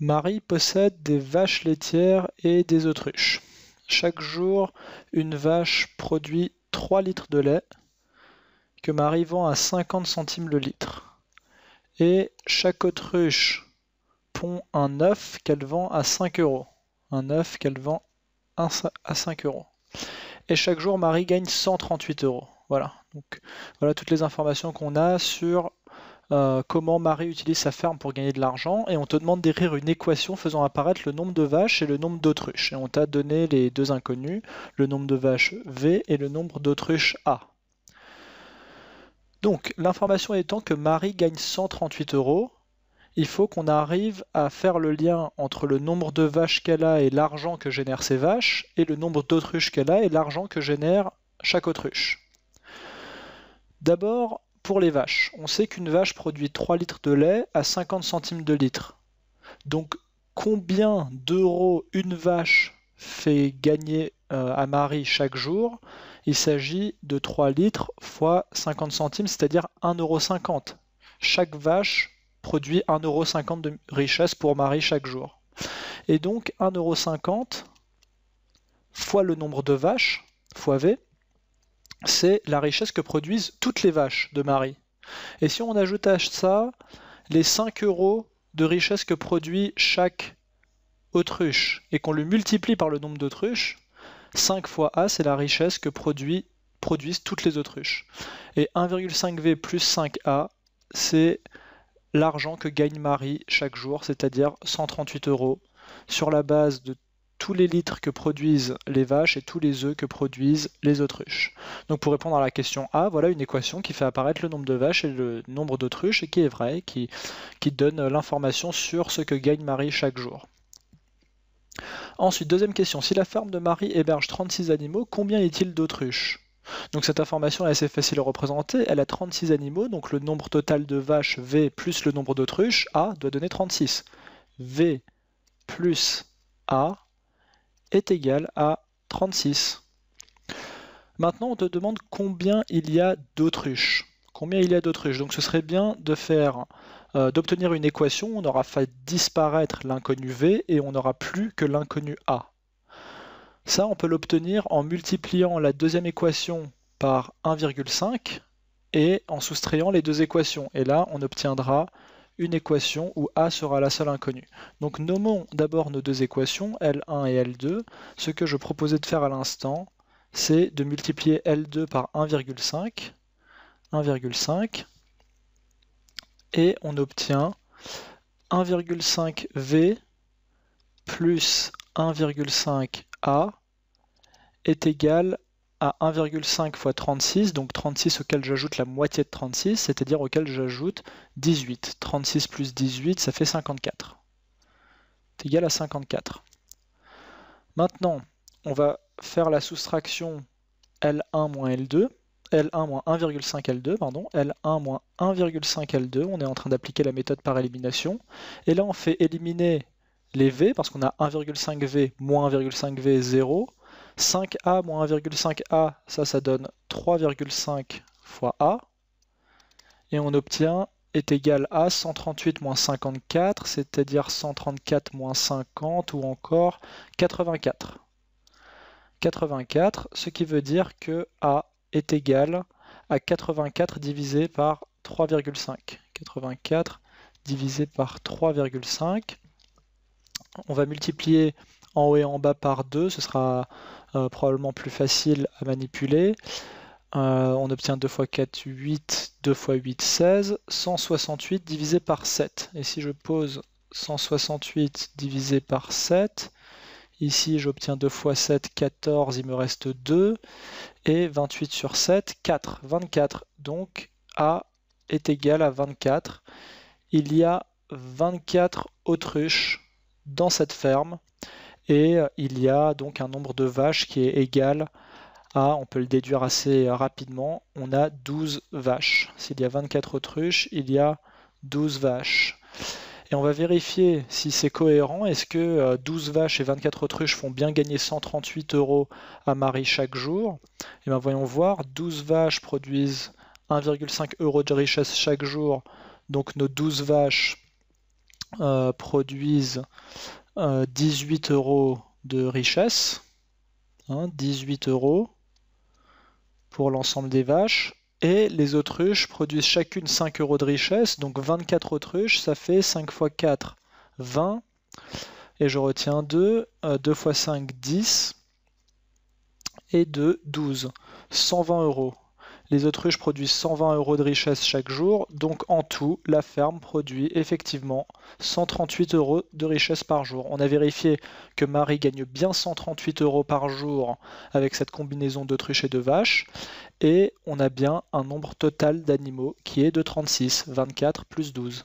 Marie possède des vaches laitières et des autruches. Chaque jour, une vache produit 3 litres de lait que Marie vend à 50 centimes le litre. Et chaque autruche pond un œuf qu'elle vend à 5 euros. Un œuf qu'elle vend à 5 euros. Et chaque jour, Marie gagne 138 euros. Voilà. Donc, voilà toutes les informations qu'on a sur euh, comment Marie utilise sa ferme pour gagner de l'argent, et on te demande d'écrire une équation faisant apparaître le nombre de vaches et le nombre d'autruches. Et on t'a donné les deux inconnus, le nombre de vaches V et le nombre d'autruches A. Donc, l'information étant que Marie gagne 138 euros, il faut qu'on arrive à faire le lien entre le nombre de vaches qu'elle a et l'argent que génèrent ces vaches, et le nombre d'autruches qu'elle a et l'argent que génère chaque autruche. D'abord, pour les vaches, on sait qu'une vache produit 3 litres de lait à 50 centimes de litre. Donc combien d'euros une vache fait gagner euh, à Marie chaque jour Il s'agit de 3 litres fois 50 centimes, c'est-à-dire 1,50 euro. Chaque vache produit 1,50 euro de richesse pour Marie chaque jour. Et donc 1,50 euro fois le nombre de vaches, fois V, c'est la richesse que produisent toutes les vaches de Marie. Et si on ajoute à ça les 5 euros de richesse que produit chaque autruche et qu'on le multiplie par le nombre d'autruches, 5 fois A, c'est la richesse que produisent toutes les autruches. Et 1,5V plus 5A, c'est l'argent que gagne Marie chaque jour, c'est-à-dire 138 euros, sur la base de tous les litres que produisent les vaches et tous les œufs que produisent les autruches. Donc pour répondre à la question A, voilà une équation qui fait apparaître le nombre de vaches et le nombre d'autruches et qui est vraie, qui, donne l'information sur ce que gagne Marie chaque jour. Ensuite, deuxième question, si la ferme de Marie héberge 36 animaux, combien y est-il d'autruches donc cette information est assez facile à représenter, elle a 36 animaux, donc le nombre total de vaches V plus le nombre d'autruches A doit donner 36. V plus A est égal à 36. Maintenant, on te demande combien il y a d'autruches. Combien il y a d'autruches Donc ce serait bien de faire euh, d'obtenir une équation, on aura fait disparaître l'inconnu V et on n'aura plus que l'inconnu A. Ça, on peut l'obtenir en multipliant la deuxième équation par 1,5 et en soustrayant les deux équations. Et là, on obtiendra une équation où A sera la seule inconnue. Donc nommons d'abord nos deux équations, L1 et L2. Ce que je proposais de faire à l'instant, c'est de multiplier L2 par 1,5, 1,5, et on obtient 1,5V plus 1,5A est égal à à 1,5 fois 36, donc 36 auquel j'ajoute la moitié de 36, c'est-à-dire auquel j'ajoute 18. 36 plus 18, ça fait 54. C'est égal à 54. Maintenant, on va faire la soustraction L1 moins L2, L1 moins 1,5 L2, pardon, L1 moins 1,5 L2, on est en train d'appliquer la méthode par élimination, et là on fait éliminer les V, parce qu'on a 1,5V moins 1,5V 0, 5a moins 1,5a, ça, ça donne 3,5 fois a. Et on obtient est égal à 138 moins 54, c'est-à-dire 134 moins 50 ou encore 84. 84, ce qui veut dire que A est égal à 84 divisé par 3,5. 84 divisé par 3,5. On va multiplier en haut et en bas par 2, ce sera euh, probablement plus facile à manipuler. Euh, on obtient 2 x 4, 8, 2 x 8, 16, 168 divisé par 7. Et si je pose 168 divisé par 7, Ici, j'obtiens 2 x 7, 14, il me reste 2. Et 28 sur 7, 4, 24. Donc A est égal à 24. Il y a 24 autruches dans cette ferme. Et euh, il y a donc un nombre de vaches qui est égal à, on peut le déduire assez euh, rapidement, on a 12 vaches. S'il y a 24 autruches, il y a 12 vaches. Et on va vérifier si c'est cohérent. Est-ce que 12 euh, vaches et 24 autruches font bien gagner 138 euros à Marie chaque jour Et eh bien voyons voir, 12 vaches produisent 1,5 euros de richesse chaque jour. Donc nos 12 vaches produisent 18 euh, euros de richesse, 18 hein, euros pour l'ensemble des vaches, et les autruches produisent chacune 5 euros de richesse, donc 24 autruches, ça fait 5 x 4, 20, et je retiens 2, 2 x 5, 10, et 2, 12, 120 euros. Les autruches produisent 120 euros de richesse chaque jour, donc en tout, la ferme produit effectivement 138 euros de richesse par jour. On a vérifié que Marie gagne bien 138 euros par jour avec cette combinaison d'autruches et de vaches, et on a bien un nombre total d'animaux qui est de 36, 24 plus 12.